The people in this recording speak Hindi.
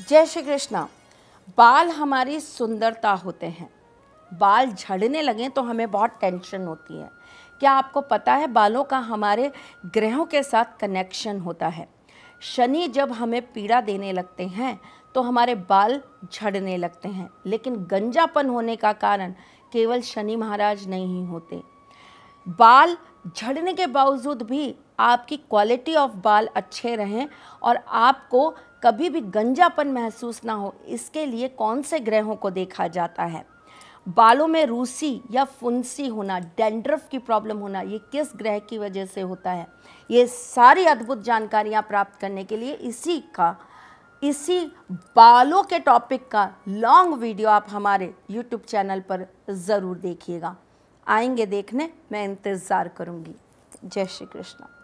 जय श्री कृष्णा बाल हमारी सुंदरता होते हैं बाल झड़ने लगें तो हमें बहुत टेंशन होती है क्या आपको पता है बालों का हमारे ग्रहों के साथ कनेक्शन होता है शनि जब हमें पीड़ा देने लगते हैं तो हमारे बाल झड़ने लगते हैं लेकिन गंजापन होने का कारण केवल शनि महाराज नहीं होते बाल झड़ने के बावजूद भी आपकी क्वालिटी ऑफ बाल अच्छे रहें और आपको कभी भी गंजापन महसूस ना हो इसके लिए कौन से ग्रहों को देखा जाता है बालों में रूसी या फुंसी होना डेंड्रफ की प्रॉब्लम होना ये किस ग्रह की वजह से होता है ये सारी अद्भुत जानकारियाँ प्राप्त करने के लिए इसी का इसी बालों के टॉपिक का लॉन्ग वीडियो आप हमारे यूट्यूब चैनल पर ज़रूर देखिएगा आएंगे देखने मैं इंतज़ार करूँगी जय श्री कृष्णा